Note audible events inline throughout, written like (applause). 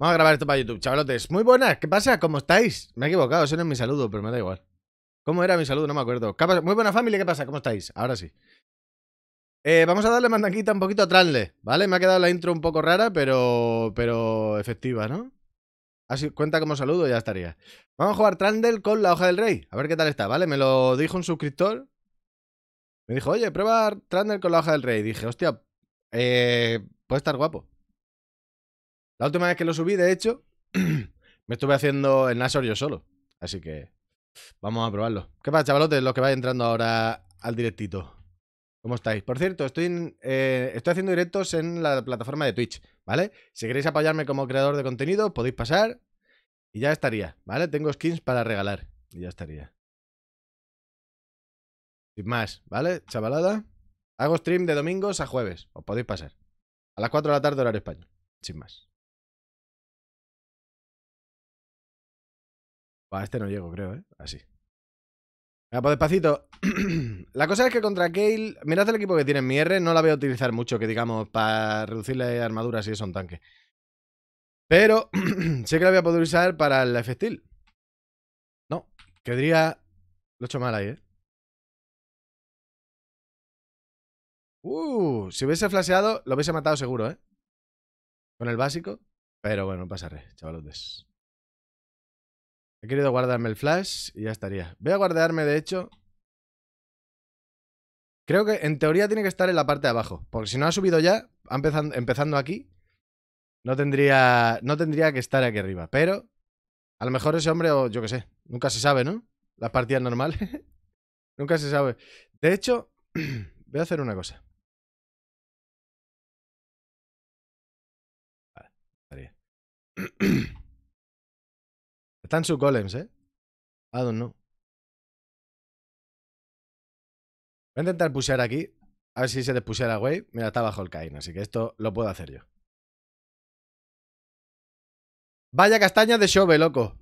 Vamos a grabar esto para YouTube, chavalotes. Muy buenas, ¿qué pasa? ¿Cómo estáis? Me he equivocado, eso no es mi saludo, pero me da igual. ¿Cómo era mi saludo? No me acuerdo. Muy buena familia, ¿qué pasa? ¿Cómo estáis? Ahora sí. Eh, vamos a darle mandanquita un poquito a Trandle, ¿vale? Me ha quedado la intro un poco rara, pero, pero efectiva, ¿no? Así cuenta como saludo y ya estaría. Vamos a jugar Trandle con la hoja del rey. A ver qué tal está, ¿vale? Me lo dijo un suscriptor. Me dijo, oye, prueba Trandle con la hoja del rey. dije, hostia, eh, puede estar guapo. La última vez que lo subí, de hecho, (clears throat) me estuve haciendo el Nasor yo solo. Así que vamos a probarlo. ¿Qué pasa, chavalotes? Los que vais entrando ahora al directito. ¿Cómo estáis? Por cierto, estoy, eh, estoy haciendo directos en la plataforma de Twitch, ¿vale? Si queréis apoyarme como creador de contenido, podéis pasar y ya estaría, ¿vale? Tengo skins para regalar y ya estaría. Sin más, ¿vale? Chavalada. Hago stream de domingos a jueves, os podéis pasar. A las 4 de la tarde, horario español. Sin más. A este no llego, creo, ¿eh? Así. Venga, pues despacito. (clears throat) la cosa es que contra Kale. Mirad el equipo que tiene. Mi R no la voy a utilizar mucho, que digamos, para reducirle armaduras si un tanque. Pero sé (clears throat) que la voy a poder usar para el F-Steel. No, quedaría... Lo he hecho mal ahí, ¿eh? Uh, si hubiese flasheado, lo hubiese matado seguro, ¿eh? Con el básico. Pero bueno, pasaré, chavalotes. He querido guardarme el flash y ya estaría. Voy a guardarme, de hecho... Creo que en teoría tiene que estar en la parte de abajo. Porque si no ha subido ya, empezando, aquí, no tendría, no tendría que estar aquí arriba. Pero a lo mejor ese hombre, o yo qué sé, nunca se sabe, ¿no? Las partidas normales. (laughs) nunca se sabe. De hecho, (clears throat) voy a hacer una cosa. Vale, estaría. (clears throat) Están su golems, ¿eh? I don't know. Voy a intentar pushear aquí. A ver si se la wave Mira, está bajo el Kain, así que esto lo puedo hacer yo. Vaya castaña de Shove, loco.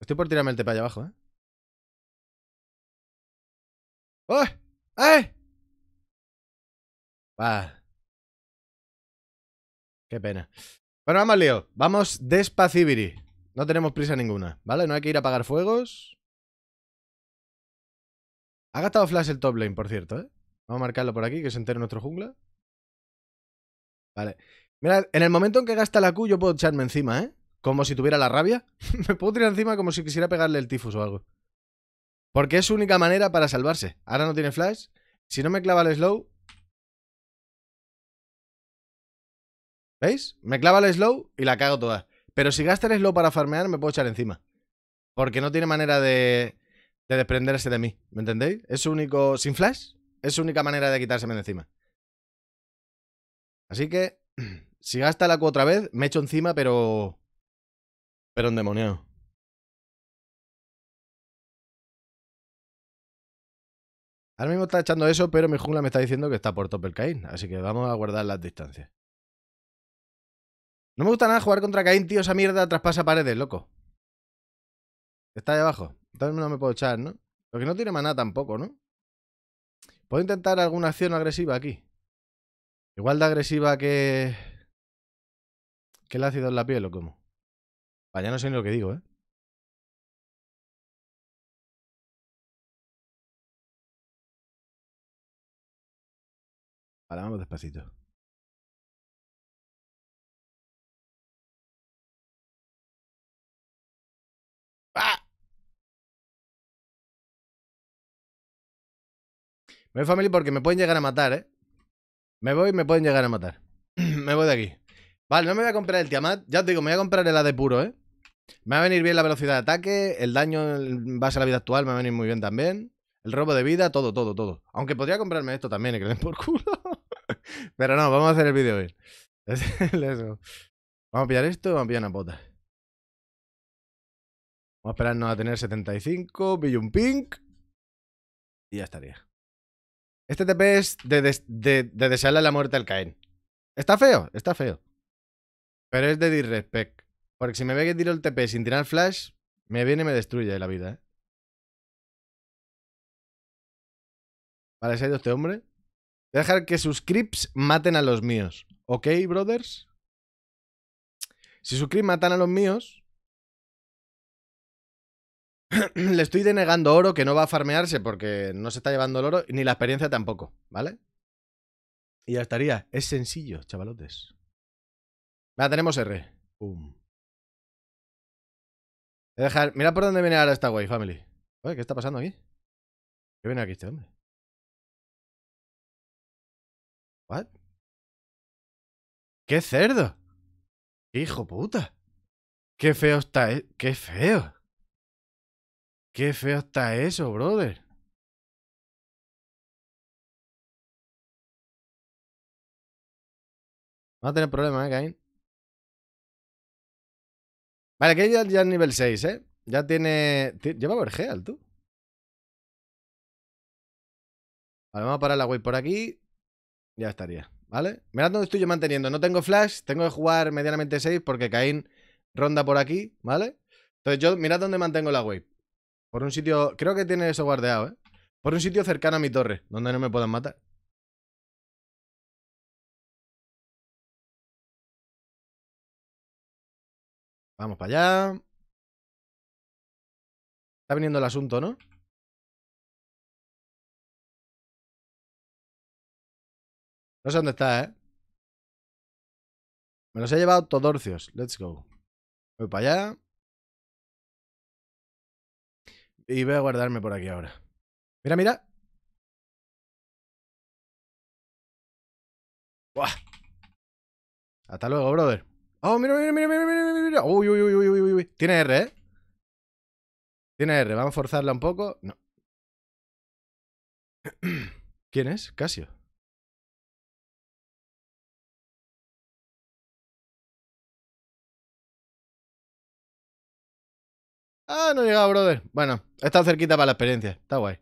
Estoy por tirarme el tepe allá abajo, ¿eh? ¡Oh! ¡Eh! Va. Qué pena. Bueno, vamos, Leo. Vamos despacibiri. No tenemos prisa ninguna, ¿vale? No hay que ir a apagar fuegos. Ha gastado Flash el top lane, por cierto, ¿eh? Vamos a marcarlo por aquí, que se entere nuestro jungla. Vale. Mira, en el momento en que gasta la Q yo puedo echarme encima, ¿eh? Como si tuviera la rabia. (laughs) Me puedo tirar encima como si quisiera pegarle el tifus o algo. Porque es su única manera para salvarse. Ahora no tiene flash. Si no me clava el slow... ¿Veis? Me clava el slow y la cago toda. Pero si gasta el slow para farmear, me puedo echar encima. Porque no tiene manera de, desprenderse de mí. ¿Me entendéis? Es único. Sin flash, es su única manera de quitárseme de encima. Así que. (clears throat) Si gasta la Q otra vez, me echo encima, pero. Pero endemoniado. Ahora mismo está echando eso, pero mi jungla me está diciendo que está por top así que vamos a guardar las distancias. No me gusta nada jugar contra Caín, tío. Esa mierda traspasa paredes, loco. Está ahí abajo. Entonces no me puedo echar, ¿no? Porque no tiene maná tampoco, ¿no? Puedo intentar alguna acción agresiva aquí. Igual de agresiva que... Que el ácido en la piel, ¿o cómo? Vaya, no sé ni lo que digo, ¿eh? Vale, vamos despacito. Me voy family porque me pueden llegar a matar, ¿eh? Me voy y me pueden llegar a matar. (clears throat) me voy de aquí. Vale, no me voy a comprar el Tiamat. Ya os digo, me voy a comprar el de puro, ¿eh? Me va a venir bien la velocidad de ataque, el daño en base a la vida actual me va a venir muy bien también. El robo de vida, todo, todo, todo. Aunque podría comprarme esto también, que que den por culo. (laughs) Pero no, vamos a hacer el vídeo hoy. (laughs) Vamos a pillar esto vamos a pillar una bota. Vamos a esperarnos a tener 75, pillo un pink. Y ya estaría. Este TP es de, des, desearle la muerte al Caen. Está feo, está feo. Pero es de disrespect. Porque si me ve que tiro el TP sin tirar flash, me viene y me destruye la vida, ¿eh? Vale, se ha ido este hombre. dejar que sus creeps maten a los míos. ¿Ok, brothers? Si sus creeps matan a los míos, (clears throat) le estoy denegando oro que no va a farmearse porque no se está llevando el oro, ni la experiencia tampoco, ¿vale? Y ya estaría. Es sencillo, chavalotes. Va, tenemos R. Pum. Voy dejar... Mira por dónde viene ahora esta wey, family. ¿qué está pasando aquí? ¿Qué viene aquí este hombre? ¿What? ¡Qué cerdo! hijo puta! ¡Qué feo está! E-, ¡Qué feo! Qué feo está eso, brother. Vamos a tener problemas, ¿eh, Cain? Vale, que ya, es nivel 6, ¿eh? Ya tiene... Lleva Vergeal, tú. Vale, vamos a parar la wave por aquí. Ya estaría, ¿vale? Mirad dónde estoy yo manteniendo. No tengo flash, tengo que jugar medianamente 6 porque Cain ronda por aquí, ¿vale? Entonces yo, mirad dónde mantengo la wave. Por un sitio... Creo que tiene eso guardeado, ¿eh? Por un sitio cercano a mi torre, donde no me puedan matar. Vamos para allá. Está viniendo el asunto, ¿no? No sé dónde está, ¿eh? Me los he llevado todorcios. Let's go. Voy para allá. Y voy a guardarme por aquí ahora. Mira, mira. Hasta luego, brother. Oh, mira, mira, mira, mira, mira, uy, uy, uy, uy, uy. Tiene R, ¿eh? Tiene R. Vamos a forzarla un poco. No. (clears throat) ¿Quién es? Casio. Ah, no he llegado, brother. Bueno, está cerquita para la experiencia. Está guay.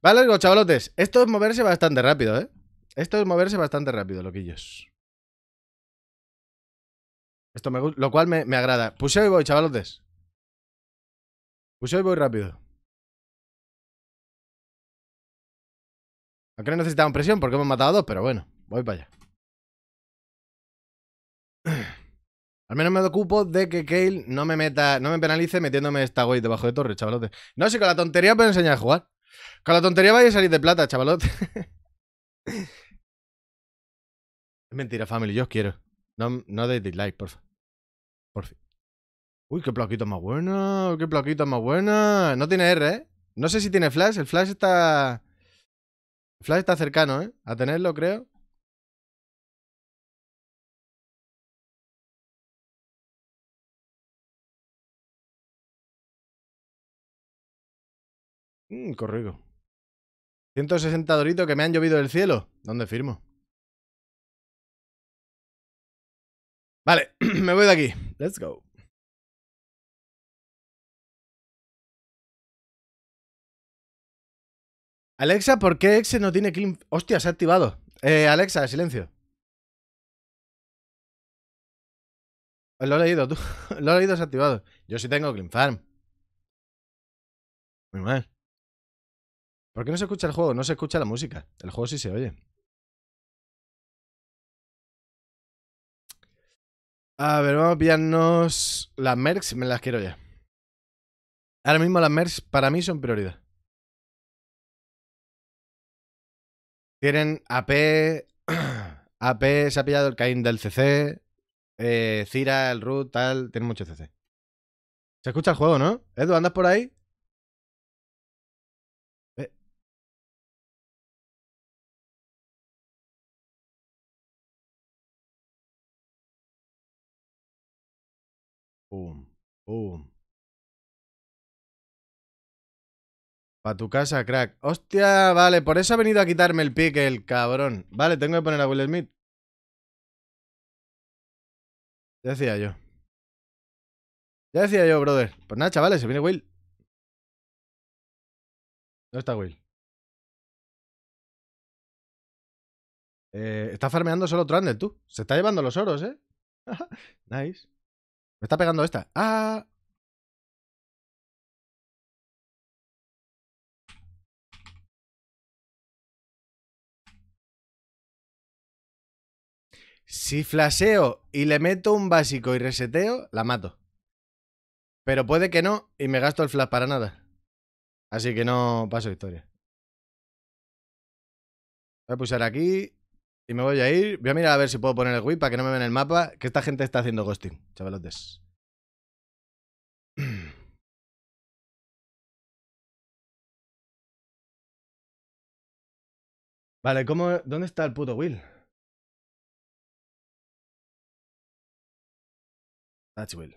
Vale, algo, chavalotes. Esto es moverse bastante rápido, ¿eh? Esto es moverse bastante rápido, loquillos. Esto me lo cual me, me agrada. Puseo y voy, chavalotes. Puseo y voy rápido. Aunque no necesitamos presión porque hemos matado a dos, pero bueno, voy para allá. Al menos me ocupo de que Kale no me meta, no me penalice metiéndome esta wey debajo de torre, chavalote. No, si con la tontería os voy a enseñar a jugar. Con la tontería vais a salir de plata, chavalote. (laughs) es mentira, family, yo os quiero. No, no deis dislike, porfa. fin. Uy, qué plaquita más buena, qué plaquita más buena. No tiene R, ¿eh? No sé si tiene flash, el flash está... El flash está cercano, ¿eh? A tenerlo, creo. Mm, corrigo. 160 doritos que me han llovido del cielo. ¿Dónde firmo? Vale, (clears throat) me voy de aquí. Let's go. Alexa, ¿por qué Exe no tiene clean... Hostia, se ha activado. Eh, Alexa, silencio. Lo he leído, tú. (laughs) Lo he leído se ha activado Yo sí tengo Clean Farm. Muy mal. ¿Por qué no se escucha el juego? No se escucha la música. El juego sí se oye. A ver, vamos a pillarnos las mercs. Me las quiero ya. Ahora mismo las mercs para mí son prioridad. Tienen AP. AP (clears throat) se ha pillado el Caín del CC. Eh, Cira, el Root, tal. Tienen mucho CC. Se escucha el juego, ¿no? Edu, ¿andas por ahí? Boom, Pa' tu casa, crack. Hostia, vale, por eso ha venido a quitarme el pique el cabrón. Vale, tengo que poner a Will Smith. Ya decía yo. Ya decía yo, brother. Pues nada, chavales, se viene Will. No está Will? Eh, está farmeando solo Trundle, tú. Se está llevando los oros, ¿eh? (laughs) nice. Me está pegando esta. ¡Ah! Si flaseo y le meto un básico y reseteo, la mato. Pero puede que no y me gasto el flash para nada. Así que no paso historia. Voy a pulsar aquí y me voy a ir. Voy a mirar a ver si puedo poner el Wii para que no me vean el mapa. Que esta gente está haciendo ghosting, chavalotes. (clears throat) Vale, ¿cómo, ¿dónde está el puto Will? That's Will.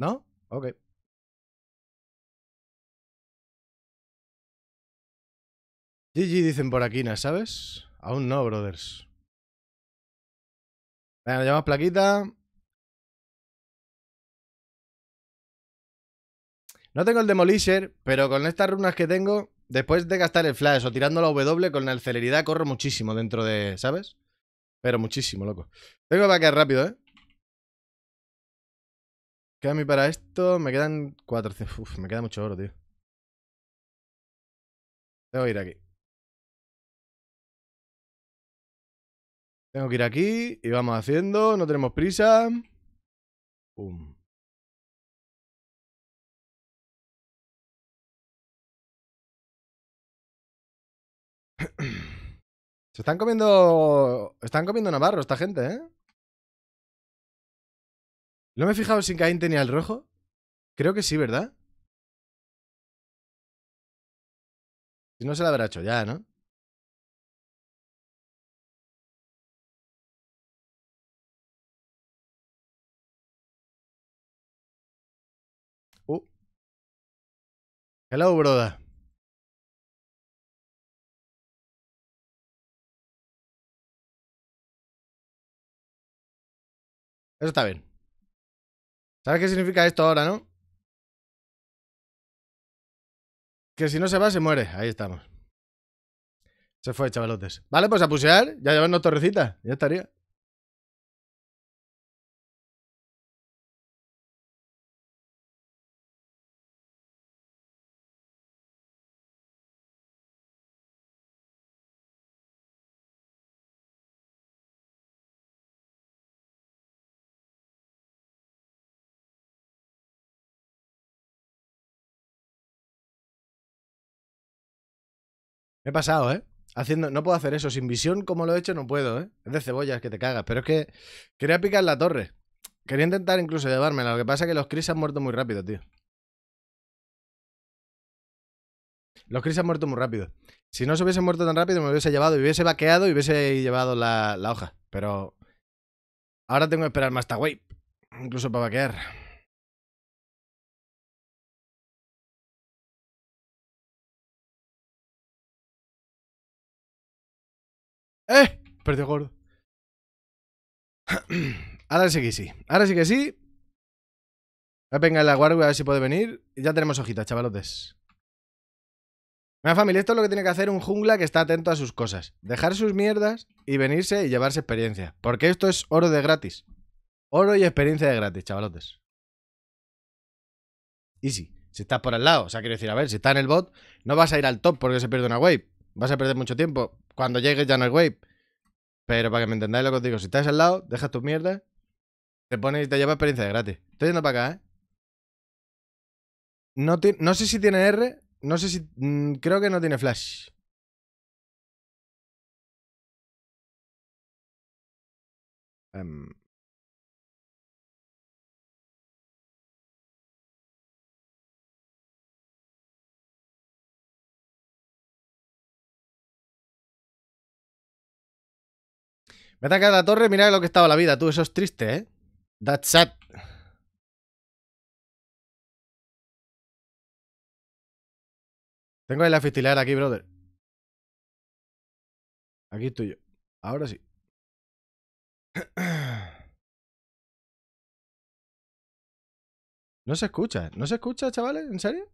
¿No? Ok. GG dicen por aquí, ¿no sabes? Aún no, brothers. Venga, llevamos plaquita. No tengo el Demolisher, pero con estas runas que tengo, después de gastar el flash o tirando la W, con la celeridad corro muchísimo dentro de, ¿sabes? Pero muchísimo, loco. Tengo que vaquear rápido, ¿eh? Queda a mí para esto. Me quedan cuatro... Uf, me queda mucho oro, tío. Tengo que ir aquí. Tengo que ir aquí y vamos haciendo. No tenemos prisa. Pum. (clears throat) Se están comiendo... Están comiendo Navarro esta gente, ¿eh? No me he fijado si Caín tenía el rojo. Creo que sí, ¿verdad? Si no se la habrá hecho ya, ¿no? Uh. Hello, broda. Eso está bien. ¿Sabes qué significa esto ahora, no? Que si no se va, se muere. Ahí estamos. Se fue, chavalotes. Vale, pues a pusear. Ya llevamos torrecita. Ya estaría. he pasado, ¿eh? Haciendo, no puedo hacer eso. Sin visión, como lo he hecho, no puedo, ¿eh? Es de cebollas que te cagas. Pero es que quería picar la torre. Quería intentar incluso llevármela. Lo que pasa es que los Chris han muerto muy rápido, tío. Los Chris han muerto muy rápido. Si no se hubiesen muerto tan rápido, me hubiese llevado, hubiese vaqueado y hubiese llevado la, la hoja. Pero ahora tengo que esperar más hasta Incluso para vaquear. ¡Eh! Perdió gordo. (clears throat) Ahora sí que sí. Ahora sí que sí. Venga, la guardia a ver si puede venir. Ya tenemos hojitas, chavalotes. Mira, familia, esto es lo que tiene que hacer un jungla que está atento a sus cosas. Dejar sus mierdas y venirse y llevarse experiencia. Porque esto es oro de gratis. Oro y experiencia de gratis, chavalotes. Easy. Si estás por al lado, o sea, quiero decir, a ver, si está en el bot, no vas a ir al top porque se pierde una wave. Vas a perder mucho tiempo cuando llegues ya no hay wave. Pero para que me entendáis lo que os digo, si estás al lado, dejas tus mierdas, te pones y te llevas experiencia de gratis. Estoy yendo para acá, ¿eh? No, sé si tiene R, no sé si... Mm, creo que no tiene flash. Eh... Me a la torre, mira lo que estaba la vida, tú, eso es triste, ¿eh? That's sad. Tengo el afistilar aquí, brother. Aquí estoy yo. Ahora sí. (clears throat) No se escucha, no se escucha, chavales, ¿en serio?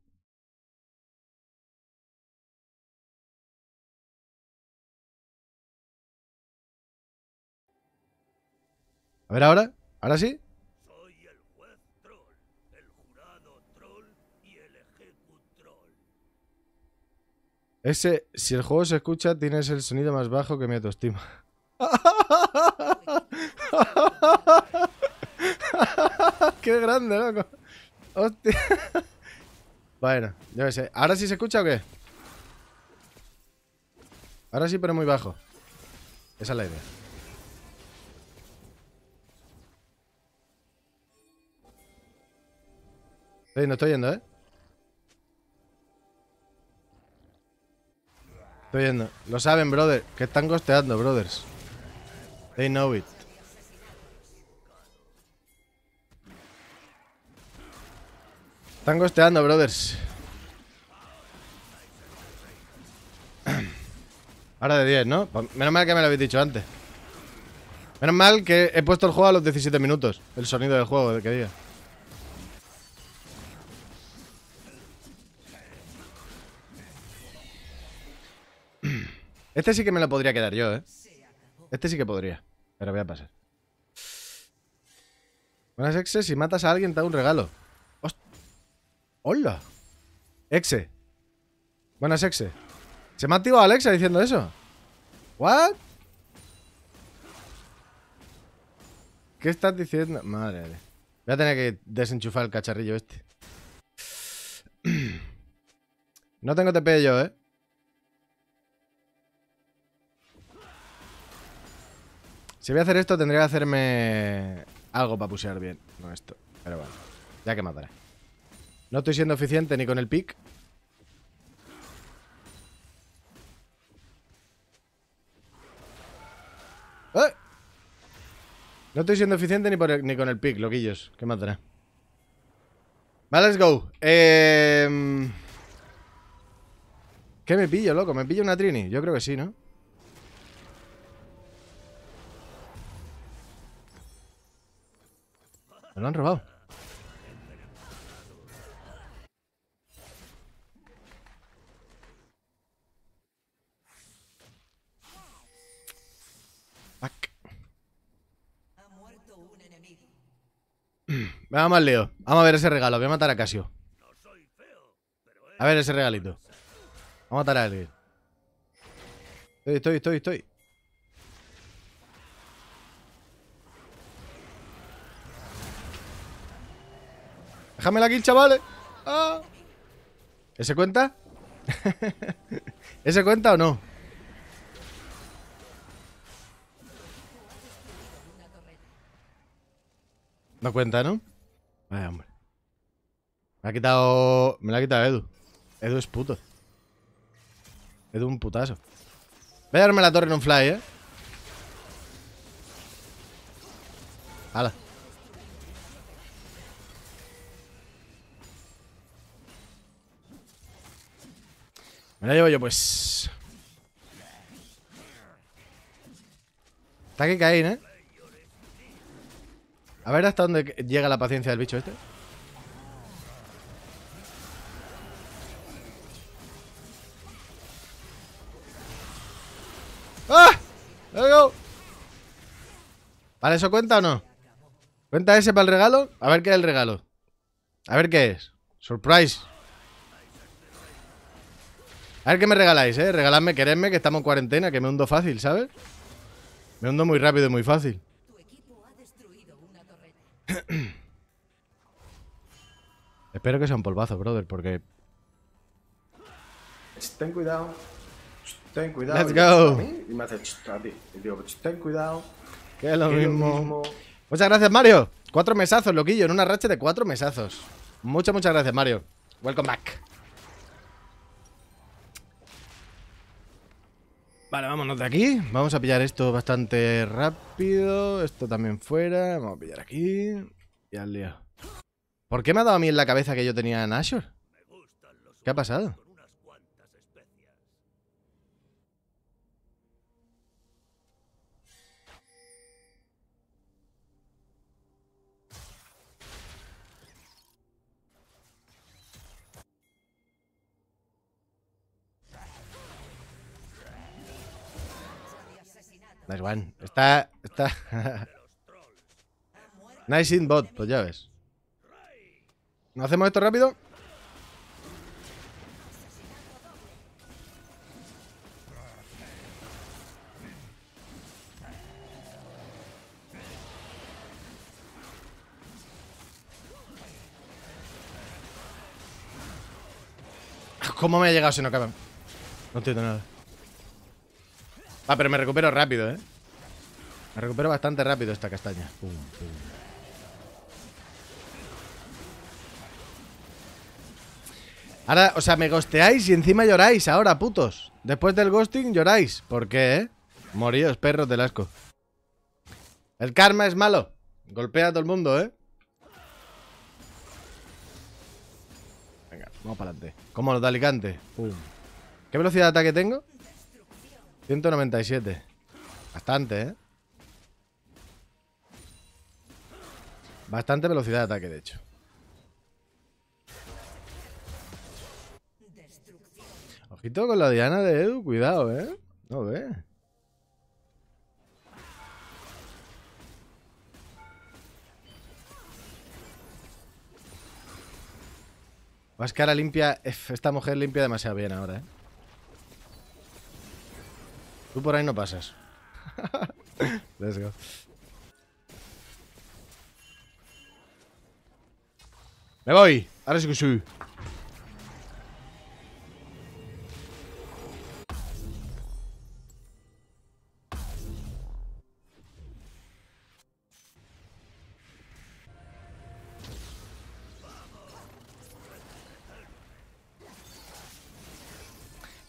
A ver ahora. ¿Ahora sí? Soy el el jurado troll y el Ese, si el juego se escucha, tienes el sonido más bajo que mi autoestima. (laughs) ¡Qué grande, loco! ¡Hostia! bueno, ya sé. ¿Ahora sí se escucha o qué? Ahora sí, pero muy bajo. Esa es la idea. no estoy yendo, ¿eh? Estoy yendo. Lo saben, brother. Que están costeando, brothers. They know it. Están costeando, brothers. (clears throat) Ahora de 10, ¿no? Menos mal que me lo habéis dicho antes. Menos mal que he puesto el juego a los 17 minutos. El sonido del juego, de que día. Este sí que me lo podría quedar yo, ¿eh? Este sí que podría. Pero voy a pasar. Buenas, Exe. Si matas a alguien, te da un regalo. ¡Hola! Exe. Buenas, Exe. Se me ha activado Alexa diciendo eso. ¿What? ¿Qué estás diciendo? Madre mía. Voy a tener que desenchufar el cacharrillo este. (clears throat) No tengo TP yo, ¿eh? Si voy a hacer esto, tendría que hacerme algo para pusear bien no esto. Pero bueno, ya que matará. No estoy siendo eficiente ni con el pick. ¡Eh! No estoy siendo eficiente ni, con el pick, loquillos. ¿Qué matará? Vale, let's go. Em, ¿Qué me pillo, loco? ¿Me pillo una Trini? Yo creo que sí, ¿no? Me lo han robado. Ha (clears throat) muerto Vamos al Leo. Vamos a ver ese regalo. Voy a matar a Casio. A ver ese regalito. Vamos a matar a alguien. Estoy, estoy, estoy, estoy. Déjamela aquí, chavales. ¡Ah! ¿Ese cuenta? (laughs) ¿Ese cuenta o no? No cuenta, ¿no? Ay hombre. Me ha quitado... Me la ha quitado Edu. Edu es puto. Edu es un putazo. Voy a darme la torre en un fly, ¿eh? Hala. Me la llevo yo, pues. Está que caer, ¿eh? A ver hasta dónde llega la paciencia del bicho este. ¡Ah! ¡Let's Vale, ¿eso cuenta o no? ¿Cuenta ese para el regalo? A ver qué es el regalo. A ver qué es. Surprise. A ver qué me regaláis, ¿eh? Regaladme, queredme, que estamos en cuarentena, que me hundo fácil, ¿sabes? Me hundo muy rápido y muy fácil. (coughs) Espero que sea un polvazo, brother, porque... Ten cuidado. Ten cuidado. Let's go. Y me hace a ti. Y digo, ten cuidado. Que es lo, mismo. lo mismo. Muchas gracias, Mario. Cuatro mesazos, loquillo, en una racha de cuatro mesazos. Muchas, muchas gracias, Mario. Welcome back. Vale, vámonos de aquí. Vamos a pillar esto bastante rápido. Esto también fuera. Vamos a pillar aquí. Y al lío. ¿Por qué me ha dado a mí en la cabeza que yo tenía a Nashor? ¿Qué ha pasado? Nice one. Está. Está. (laughs) nice in bot, pues ya ves. ¿No hacemos esto rápido? ¿Cómo me ha llegado si no caben? No entiendo nada. Ah, pero me recupero rápido, ¿eh? Me recupero bastante rápido esta castaña. Ahora, o sea, me gosteáis y encima lloráis ahora, putos. Después del ghosting lloráis. ¿Por qué, eh? Moríos, perros del asco. El karma es malo. Golpea a todo el mundo, ¿eh? Venga, vamos para adelante. Como los de Alicante. ¿Qué velocidad de ataque tengo? 197. Bastante, ¿eh? Bastante velocidad de ataque, de hecho. Ojito con la diana de Edu, cuidado, ¿eh? No ve. vas cara limpia. Esta mujer limpia demasiado bien ahora, ¿eh? Tú por ahí no pasas. (laughs) Let's go. Me voy. Ahora sí que soy.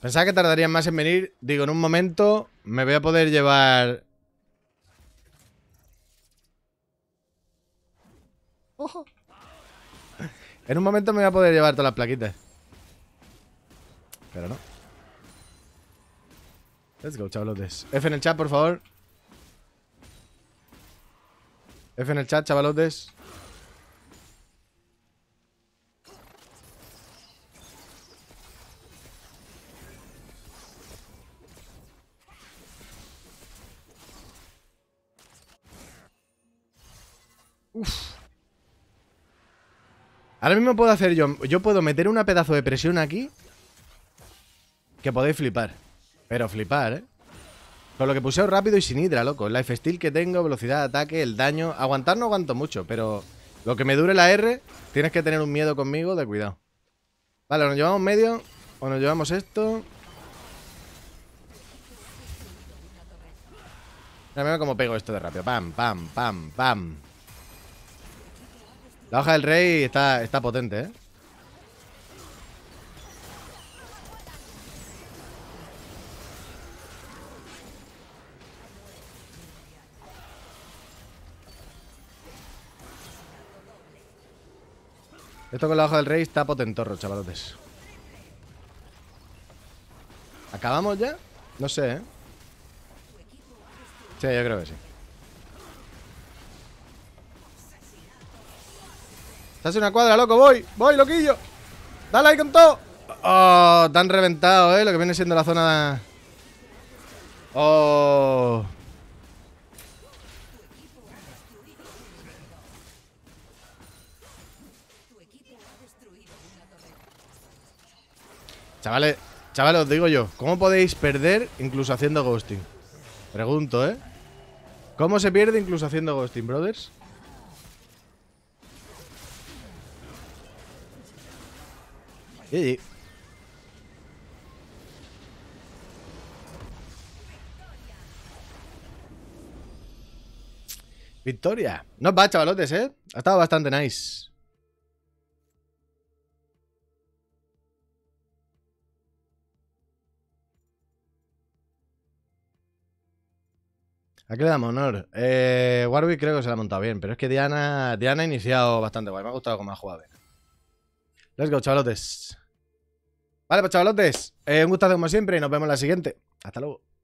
Pensaba que tardarían más en venir. Digo, en un momento me voy a poder llevar... Ojo. En un momento me voy a poder llevar todas las plaquitas. Pero no. Let's go, chavalotes. F en el chat, por favor. F en el chat, chavalotes. Ahora mismo puedo hacer yo... Yo puedo meter una pedazo de presión aquí. Que podéis flipar. Pero flipar, ¿eh? Con lo que puseo rápido y sin hidra, loco. El steal que tengo, velocidad de ataque, el daño... Aguantar no aguanto mucho, pero... Lo que me dure la R, tienes que tener un miedo conmigo de cuidado. Vale, nos llevamos medio. O nos llevamos esto. Mira, mira cómo pego esto de rápido. Pam, pam, pam, pam. La hoja del rey está, está potente, ¿eh? Esto con la hoja del rey está potentorro, chavalotes. ¿Acabamos ya? No sé, ¿eh? Sí, yo creo que sí. Hace una cuadra, loco, voy, voy, loquillo Dale ahí con todo Oh, tan reventado, eh, lo que viene siendo la zona Oh Chavales, chavales, os digo yo ¿Cómo podéis perder incluso haciendo ghosting? Pregunto, eh ¿Cómo se pierde incluso haciendo ghosting, brothers? Victoria. No va, chavalotes, ¿eh? Ha estado bastante nice. ¿A qué le damos honor? Eh, Warwick creo que se la ha montado bien, pero es que Diana, Diana ha iniciado bastante guay. Me ha gustado cómo ha jugado bien. Let's go, chavalotes. Vale, pues chavalotes, eh, un gustazo como siempre y nos vemos en la siguiente. Hasta luego.